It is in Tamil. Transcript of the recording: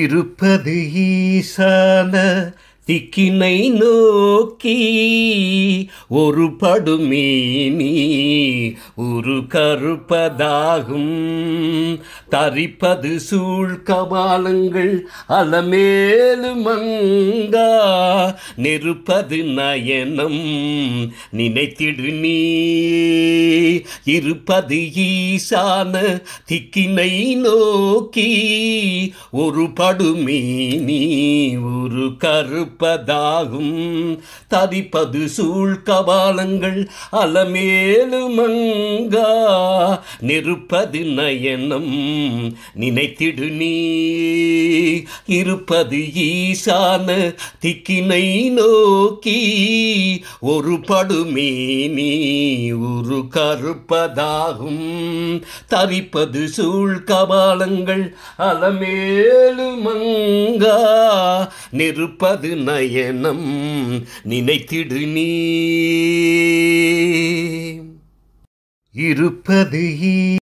இருப்பது ஈசான திக்கினை நோக்கி ஒரு படுமீனி ஒரு கருப்பதாகும் தரிப்பது சூழ் கபாலங்கள் அலமேலு மங்கா நெருப்பது நயனம் நினைத்திடு நீ இருப்பது ஈசான திக்கினை நோக்கி ஒரு படுமேனி ஒரு கருப்பதாகும் தரிப்பது சூழ்கபாலங்கள் அலமேலு மங்கா நிருப்பது நயனம் நினைத்திடு நீ இருப்பது ஈசான திக்கினை நோக்கி ஒரு படுமே நீ ஒரு கருப்பதாகும் தரிப்பது சூழ் கபாலங்கள் அலமேலு மங்கா நெருப்பது நயனம் நினைத்திடு நீ இருப்பது